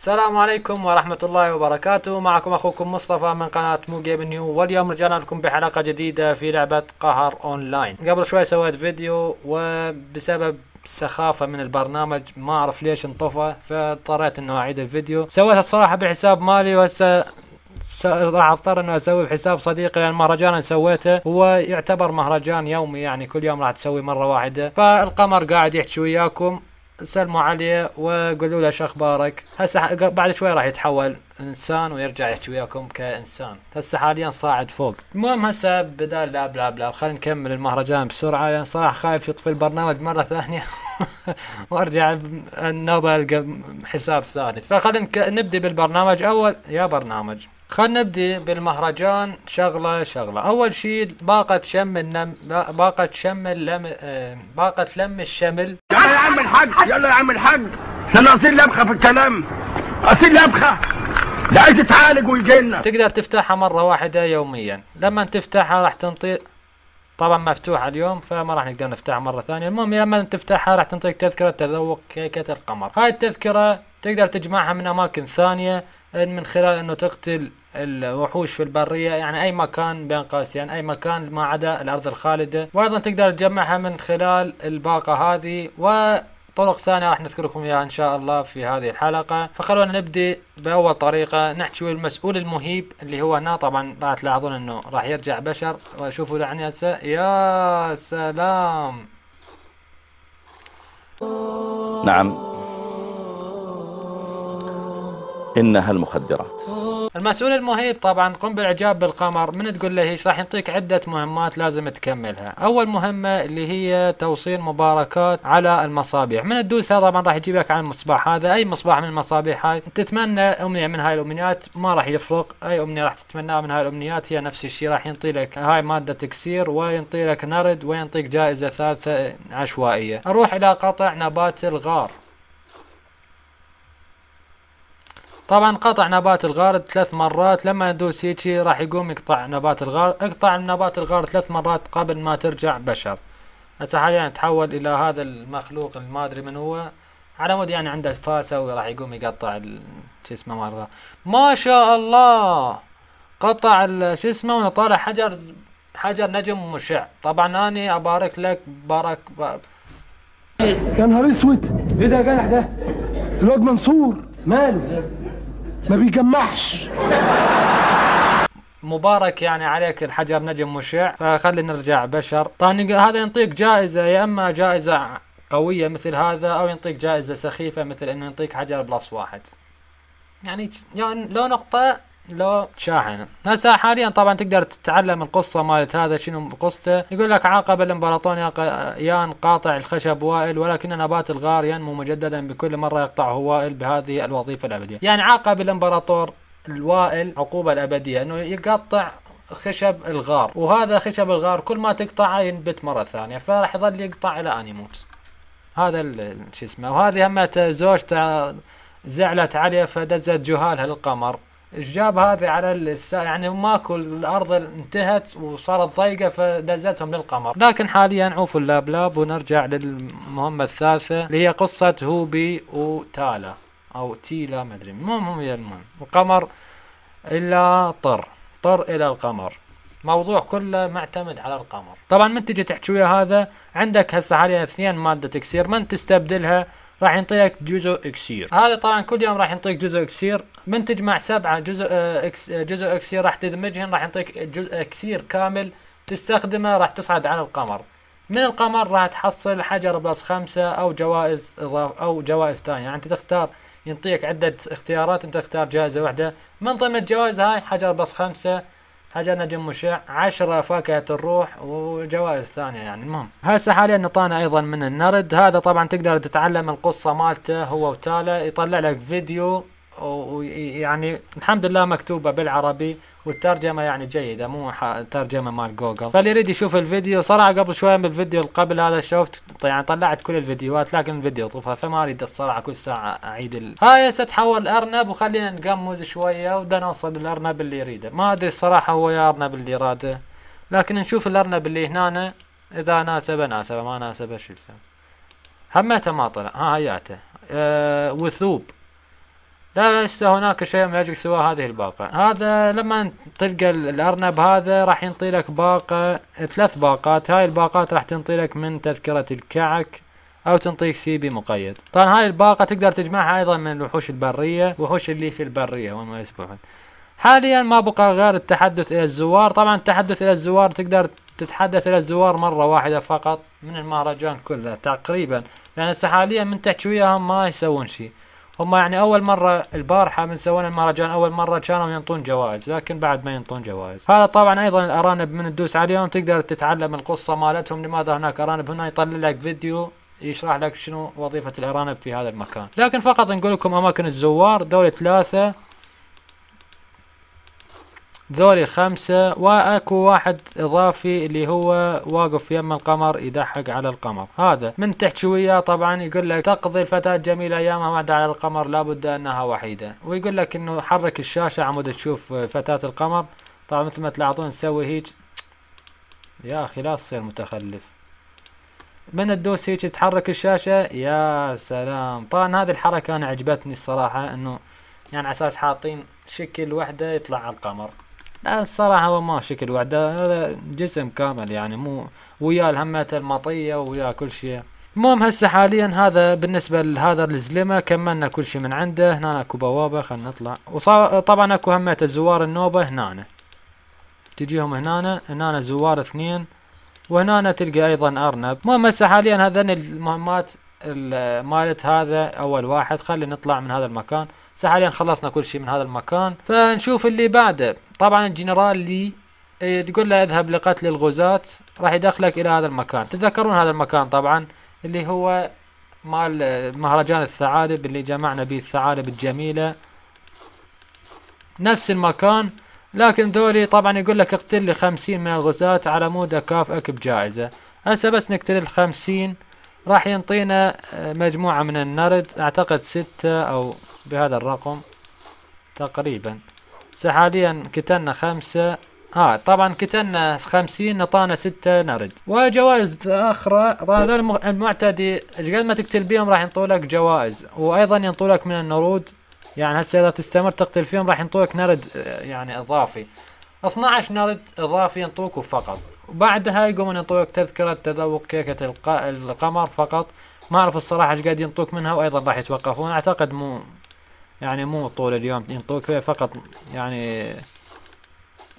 السلام عليكم ورحمة الله وبركاته معكم أخوكم مصطفى من قناة مو جيم نيو واليوم رجعنا لكم بحلقة جديدة في لعبة قهر أونلاين قبل شوي سويت فيديو وبسبب سخافة من البرنامج ما أعرف ليش انطفى فاضطريت أنه أعيد الفيديو سويتها الصراحة بحساب مالي وهسه س... راح اضطر انه اسوي بحساب صديقي لان المهرجان اللي سويته هو يعتبر مهرجان يومي يعني كل يوم راح تسوي مره واحده فالقمر قاعد يحكي وياكم سلموا عليه وقولوا له شو اخبارك هسه بعد شوي راح يتحول انسان ويرجع يحكي وياكم كانسان هسه حاليا صاعد فوق المهم هسه بدال لا بلا بلا خلينا نكمل المهرجان بسرعه لان يعني صراحه خايف يطفي البرنامج مره ثانيه وارجع النوبه حساب ثالث فخلينا نبدا بالبرنامج اول يا برنامج خلينا نبدي بالمهرجان شغلة شغلة أول شيء باقة شم النم باقة شم اللم آه، باقة لم الشمل يلا يا عم الحاج يلا يا عم الحاج عشان أصير لبخة في الكلام أصير لبخة لا عايز تعالج ويجينا تقدر تفتحها مرة واحدة يوميا لما تفتحها راح تنطي طبعا مفتوحة اليوم فما راح نقدر نفتحها مرة ثانية المهم لما تفتحها راح تنطيك تذكرة تذوق كيكة القمر هاي التذكرة تقدر تجمعها من أماكن ثانية من خلال أنه تقتل الوحوش في البرية يعني أي مكان بين قوسين أي مكان ما عدا الأرض الخالدة وأيضا تقدر تجمعها من خلال الباقة هذه وطرق ثانية راح نذكركم إياها إن شاء الله في هذه الحلقة فخلونا نبدأ بأول طريقة نحكي المسؤول المهيب اللي هو هنا طبعا راح تلاحظون أنه راح يرجع بشر وشوفوا يعني هسه يا سلام نعم إنها المخدرات المسؤول المهيب طبعا قم بالإعجاب بالقمر من تقول له ايش راح يعطيك عدة مهمات لازم تكملها أول مهمة اللي هي توصيل مباركات على المصابيح من تدوسها طبعا راح يجيب لك على المصباح هذا أي مصباح من المصابيح هاي تتمنى أمنية من هاي الأمنيات ما راح يفرق أي أمنية راح تتمناها من هاي الأمنيات هي نفس الشيء راح ينطي لك هاي مادة تكسير وينطي لك نرد وينطيك جائزة ثالثة عشوائية نروح إلى قطع نبات الغار طبعا قطع نبات الغارد ثلاث مرات لما ندوس هيجي راح يقوم يقطع نبات الغارد اقطع نبات الغارد ثلاث مرات قبل ما ترجع بشر هسه حاليا تحول الى هذا المخلوق ما ادري من هو على مود يعني عنده فاسه وراح يقوم يقطع شو اسمه مال الغار ما شاء الله قطع شو اسمه ونطالع حجر حجر نجم مشع طبعا اني ابارك لك بارك يا نهار اسود ايه ده يا جدع ده الواد منصور ماله ما بيجمعش مبارك يعني عليك الحجر نجم مشع فخلي نرجع بشر طبعا هذا ينطيك جائزة يا إما جائزة قوية مثل هذا أو ينطيك جائزة سخيفة مثل إنه ينطيك حجر بلس واحد يعني لو نقطة لو تشاحن هسه حاليا طبعا تقدر تتعلم القصة مالت هذا شنو قصته يقول لك عاقب الامبراطور يان قاطع الخشب وائل ولكن نبات الغار ينمو مجددا بكل مرة يقطعه وائل بهذه الوظيفة الأبدية يعني عاقب الامبراطور الوائل عقوبة الأبدية أنه يقطع خشب الغار وهذا خشب الغار كل ما تقطعه ينبت مرة ثانية فراح يظل يقطع إلى أن يموت هذا شو اسمه وهذه همة زوجته زعلت عليه فدزت جهالها للقمر جاب هذه على الس... يعني ماكو الارض انتهت وصارت ضيقه فدزتهم للقمر لكن حاليا عوفوا اللابلاب ونرجع للمهمه الثالثه اللي هي قصه هوبي وتالا او تيلا ما ادري المهم هم المهم القمر الا طر طر الى القمر موضوع كله معتمد على القمر طبعا من تجي تحكي ويا هذا عندك هسه حاليا اثنين ماده اكسير من تستبدلها راح ينطيك جزء اكسير هذا طبعا كل يوم راح ينطيك جزء اكسير من تجمع سبعة جزء آه، اكس آه، جزء اكسير راح تدمجهن راح يعطيك جزء اكسير كامل تستخدمه راح تصعد على القمر من القمر راح تحصل حجر بلس خمسة او جوائز اضاف او جوائز ثانية يعني انت تختار ينطيك عدة اختيارات انت تختار جائزة واحدة من ضمن الجوائز هاي حجر بلس خمسة حجر نجم مشع عشرة فاكهة الروح وجوائز ثانية يعني المهم هسه حاليا نطانا ايضا من النرد هذا طبعا تقدر تتعلم القصة مالته هو وتاله يطلع لك فيديو ويعني الحمد لله مكتوبة بالعربي والترجمة يعني جيدة مو ترجمة مال جوجل فاللي يريد يشوف الفيديو صراحة قبل شوية من الفيديو اللي قبل هذا شفت يعني طلعت كل الفيديوهات لكن الفيديو طفى فما اريد الصراحة كل ساعة اعيد ال... هاي تحول الارنب وخلينا نقمز شوية ودا نوصل الارنب اللي يريده ما ادري الصراحة هو يا ارنب اللي راده لكن نشوف الارنب اللي هنا اذا ناسبه ناسبه ما ناسبه شو يسوي همته ما طلع ها هياته أه وثوب لا لسه هناك شيء ما يجري سوى هذه الباقة هذا لما تلقى الأرنب هذا راح ينطي لك باقة ثلاث باقات هاي الباقات راح تنطي لك من تذكرة الكعك او تنطيك سي بي مقيد طبعا هاي الباقة تقدر تجمعها ايضا من الوحوش البرية وحوش اللي في البرية ما يسبحون حاليا ما بقى غير التحدث الى الزوار طبعا التحدث الى الزوار تقدر تتحدث الى الزوار مرة واحدة فقط من المهرجان كله تقريبا لان حاليا من تحكي وياهم ما يسوون شيء هم يعني اول مره البارحه من سوينا المهرجان اول مره كانوا ينطون جوائز لكن بعد ما ينطون جوائز هذا طبعا ايضا الارانب من تدوس عليهم تقدر تتعلم القصه مالتهم لماذا هناك ارانب هنا يطلع لك فيديو يشرح لك شنو وظيفة الأرانب في هذا المكان لكن فقط نقول لكم أماكن الزوار دولة ثلاثة ذولي خمسة واكو واحد اضافي اللي هو واقف يم القمر يضحك على القمر هذا من تحكي وياه طبعا يقول لك تقضي الفتاة الجميلة ايامها وحدة على القمر لابد انها وحيدة ويقول لك انه حرك الشاشة عمود تشوف فتاة القمر طبعا مثل ما تلاحظون نسوي هيك يا اخي لا تصير متخلف من الدوس هيك تحرك الشاشة يا سلام طبعا هذه الحركة انا عجبتني الصراحة انه يعني على اساس حاطين شكل وحده يطلع على القمر لا الصراحة هو ما شكل وحده هذا جسم كامل يعني مو وياه الهمات المطية وياه كل شيء المهم هسه حاليا هذا بالنسبة لهذا الزلمة كملنا كل شيء من عنده هنا اكو بوابة خلينا نطلع وطبعا اكو همات الزوار النوبة هنا تجيهم هنا هنا زوار اثنين وهنا تلقى ايضا ارنب المهم هسه حاليا هذين المهمات مالت هذا اول واحد خلينا نطلع من هذا المكان حاليا خلصنا كل شيء من هذا المكان فنشوف اللي بعده طبعا الجنرال لي إيه، تقول له اذهب لقتل الغزاة راح يدخلك الى هذا المكان تتذكرون هذا المكان طبعا اللي هو مال مهرجان الثعالب اللي جمعنا به الثعالب الجميلة نفس المكان لكن ذولي طبعا يقول لك اقتل لي خمسين من الغزاة على مود اكافئك بجائزة هسه بس نقتل الخمسين راح ينطينا آه، مجموعة من النرد اعتقد ستة او بهذا الرقم تقريبا حاليا كتلنا خمسة اه طبعا كتلنا خمسين نطانا ستة نرد وجوائز اخرى هذول المعتدي قد ما تقتل بيهم راح ينطولك جوائز وايضا ينطولك من النرود يعني هسه اذا تستمر تقتل فيهم راح ينطولك نرد آه، يعني اضافي 12 نرد اضافي ينطوك فقط وبعدها يقومون يعطوك تذكرة تذوق كيكة القمر فقط ما أعرف الصراحة إيش قاعد ينطوك منها وأيضا راح يتوقفون أعتقد مو يعني مو طول اليوم ينطوك فقط يعني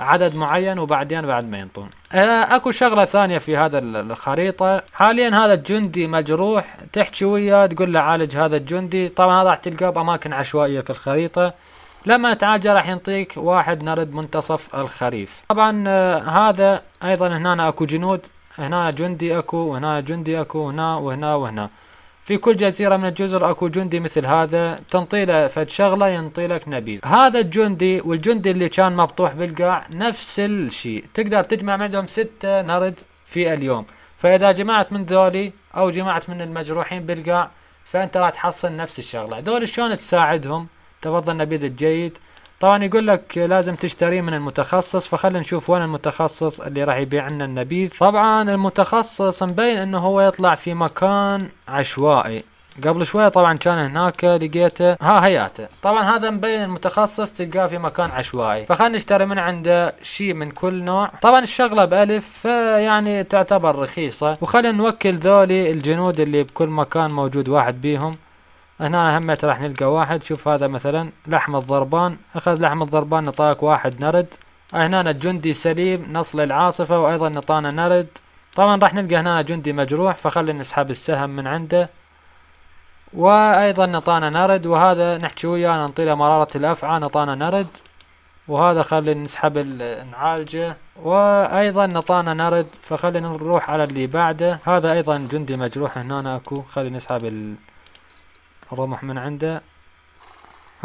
عدد معين وبعدين بعد ما ينطون اكو شغله ثانيه في هذا الخريطه حاليا هذا الجندي مجروح تحكي وياه تقول له عالج هذا الجندي طبعا هذا راح تلقاه باماكن عشوائيه في الخريطه لما تعالج راح ينطيك واحد نرد منتصف الخريف طبعا آه، هذا ايضا هنا اكو جنود هنا جندي اكو وهنا جندي اكو هنا وهنا وهنا في كل جزيرة من الجزر اكو جندي مثل هذا تنطيله فد شغلة ينطيلك نبيذ هذا الجندي والجندي اللي كان مبطوح بالقاع نفس الشيء تقدر تجمع منهم ستة نرد في اليوم فاذا جمعت من ذولي او جمعت من المجروحين بالقاع فانت راح تحصل نفس الشغلة ذول شلون تساعدهم تفضل نبيذ الجيد طبعا يقول لك لازم تشتريه من المتخصص فخلنا نشوف وين المتخصص اللي راح يبيع لنا النبيذ طبعا المتخصص مبين انه هو يطلع في مكان عشوائي قبل شوية طبعا كان هناك لقيته ها هياته طبعا هذا مبين المتخصص تلقاه في مكان عشوائي فخلنا نشتري من عنده شيء من كل نوع طبعا الشغلة بألف فيعني تعتبر رخيصة وخلنا نوكل ذولي الجنود اللي بكل مكان موجود واحد بيهم هنا هم راح نلقى واحد شوف هذا مثلا لحم الضربان اخذ لحم الضربان نطاك واحد نرد هنا الجندي سليم نصل العاصفة وايضا نطانا نرد طبعا راح نلقى هنا جندي مجروح فخلي نسحب السهم من عنده وايضا نطانا نرد وهذا نحكي وياه ننطيله مرارة الافعى نطانا نرد وهذا خلي نسحب نعالجه وايضا نطانا نرد فخلي نروح على اللي بعده هذا ايضا جندي مجروح هنا اكو خلي نسحب ال... الرمح من عنده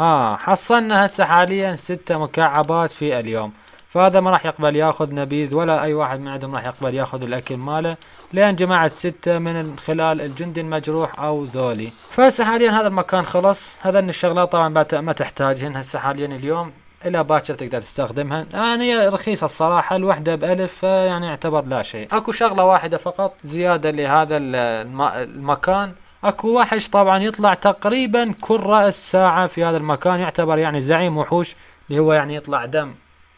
ها حصلنا هسه حاليا ستة مكعبات في اليوم فهذا ما راح يقبل ياخذ نبيذ ولا اي واحد من عندهم راح يقبل ياخذ الاكل ماله لان جماعه سته من خلال الجندي المجروح او ذولي فهسه حاليا هذا المكان خلص هذن الشغلات طبعا بعد ما تحتاجهن هسه حاليا اليوم الى باكر تقدر تستخدمها يعني هي رخيصه الصراحه الوحده بالف يعني يعتبر لا شيء اكو شغله واحده فقط زياده لهذا المكان اكو وحش طبعا يطلع تقريبا كل رأس ساعة في هذا المكان يعتبر يعني زعيم وحوش اللي هو يعني يطلع دم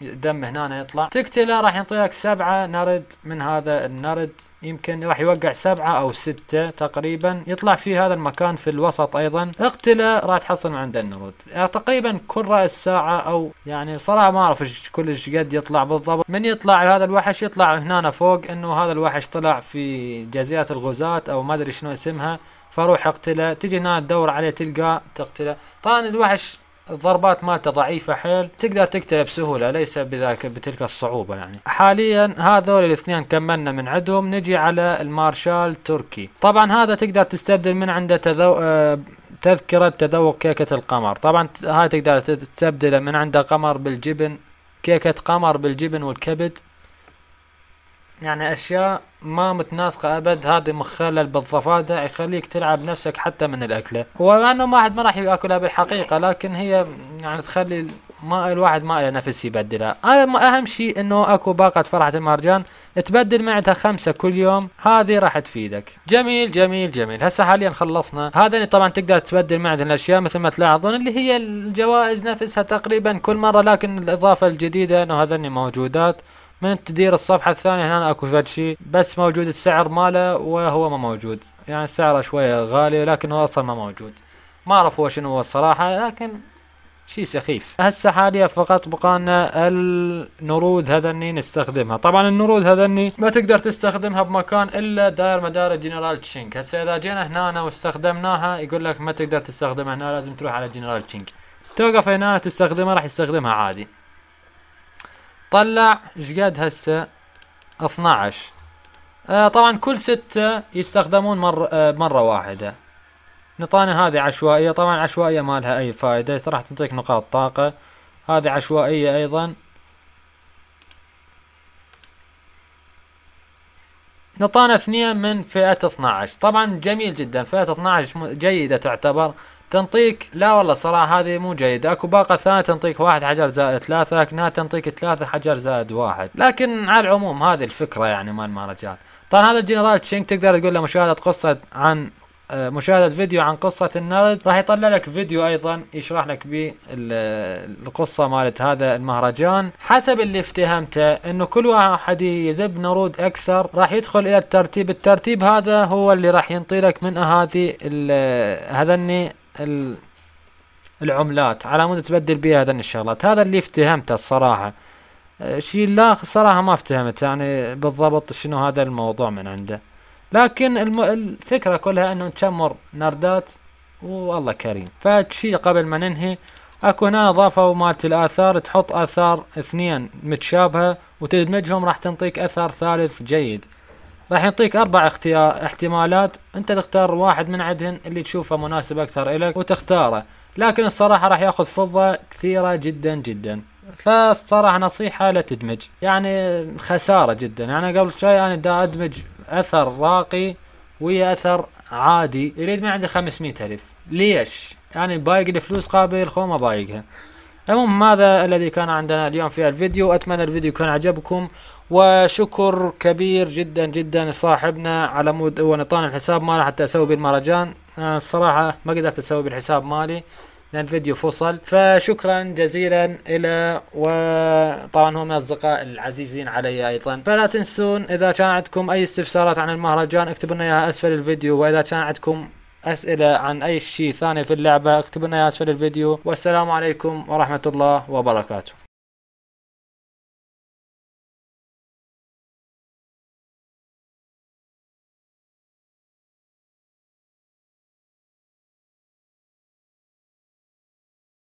دم هنا يطلع تقتله راح يعطي لك سبعة نرد من هذا النرد يمكن راح يوقع سبعة او ستة تقريبا يطلع في هذا المكان في الوسط ايضا اقتله راح تحصل من عنده النرد يعني تقريبا كل رأس ساعة او يعني صراحة ما اعرف كلش قد يطلع بالضبط من يطلع هذا الوحش يطلع هنا فوق انه هذا الوحش طلع في جزيرة الغزات او ما ادري شنو اسمها فاروح اقتله تجي هنا تدور عليه تلقاه تقتله طبعا الوحش الضربات مالته ضعيفة حيل تقدر تقتله بسهولة ليس بذلك بتلك الصعوبة يعني حاليا هذول الاثنين كملنا من عندهم نجي على المارشال تركي طبعا هذا تقدر تستبدل من عنده تذو... آه، تذكرة تذوق كيكة القمر طبعا هاي تقدر تستبدله من عنده قمر بالجبن كيكة قمر بالجبن والكبد يعني اشياء ما متناسقة ابد هذه مخلل بالضفادع يخليك تلعب نفسك حتى من الاكلة لانه ما حد ما راح ياكلها بالحقيقة لكن هي يعني تخلي ما الواحد ما له نفس يبدلها اهم شيء انه اكو باقة فرحة المهرجان تبدل معدها خمسة كل يوم هذه راح تفيدك جميل جميل جميل هسه حاليا خلصنا هذا طبعا تقدر تبدل معدن الاشياء مثل ما تلاحظون اللي هي الجوائز نفسها تقريبا كل مرة لكن الاضافة الجديدة انه هذني موجودات من تدير الصفحة الثانية هنا اكو فد شيء بس موجود السعر ماله وهو ما موجود يعني سعره شوية غالي لكن هو اصلا ما موجود ما اعرف هو شنو هو الصراحة لكن شيء سخيف هسه حاليا فقط بقالنا النرود هذني نستخدمها طبعا النرود هذني ما تقدر تستخدمها بمكان الا داير مدار الجنرال تشينك هسه اذا جينا هنا واستخدمناها يقول لك ما تقدر تستخدمها هنا لازم تروح على جنرال تشينك توقف هنا تستخدمها راح يستخدمها عادي طلع شقد هسه 12 آه طبعا كل ستة يستخدمون مر آه مرة واحدة نطانا هذه عشوائية طبعا عشوائية ما لها أي فائدة راح تنطيك نقاط طاقة هذه عشوائية أيضا نطانا اثنين من فئة 12 طبعا جميل جدا فئة 12 جيدة تعتبر تنطيك لا والله صراحة هذه مو جيدة اكو باقة ثانية تنطيك واحد حجر زائد ثلاثة لكنها تنطيك ثلاثة حجر زائد واحد لكن على العموم هذه الفكرة يعني مال مهرجان طبعا هذا الجنرال تشينك تقدر تقول له مشاهدة قصة عن آه، مشاهدة فيديو عن قصة النرد راح يطلع لك فيديو أيضا يشرح لك به القصة مالت هذا المهرجان حسب اللي افتهمته أنه كل واحد يذب نرود أكثر راح يدخل إلى الترتيب الترتيب هذا هو اللي راح ينطي لك من هذه هذني العملات على مود تبدل بيها هذن الشغلات هذا اللي افتهمته الصراحة شيء الاخر الصراحة ما افتهمت يعني بالضبط شنو هذا الموضوع من عنده لكن الم... الفكرة كلها انه نشمر نردات والله كريم فشي قبل ما ننهي اكو هنا اضافة مالت الاثار تحط اثار اثنين متشابهة وتدمجهم راح تنطيك اثر ثالث جيد راح يعطيك اربع اختيار احتمالات انت تختار واحد من عندهن اللي تشوفه مناسب اكثر الك وتختاره لكن الصراحة راح ياخذ فضة كثيرة جدا جدا فالصراحة نصيحة لا تدمج يعني خسارة جدا يعني قبل شوي انا دا ادمج اثر راقي ويا اثر عادي يريد من عندي 500 الف ليش يعني بايق الفلوس قابل الخوم ما بايقها المهم هذا الذي كان عندنا اليوم في الفيديو اتمنى الفيديو كان عجبكم وشكر كبير جدا جدا لصاحبنا على مود هو نطاني الحساب ماله حتى اسوي بالمهرجان الصراحه ما قدرت اسوي بالحساب مالي لان فيديو فصل فشكرا جزيلا الى وطبعا هم اصدقاء العزيزين علي ايضا فلا تنسون اذا كان عندكم اي استفسارات عن المهرجان اكتبوا لنا اياها اسفل الفيديو واذا كان عندكم اسئله عن اي شيء ثاني في اللعبه اكتبوا لنا اياها اسفل الفيديو والسلام عليكم ورحمه الله وبركاته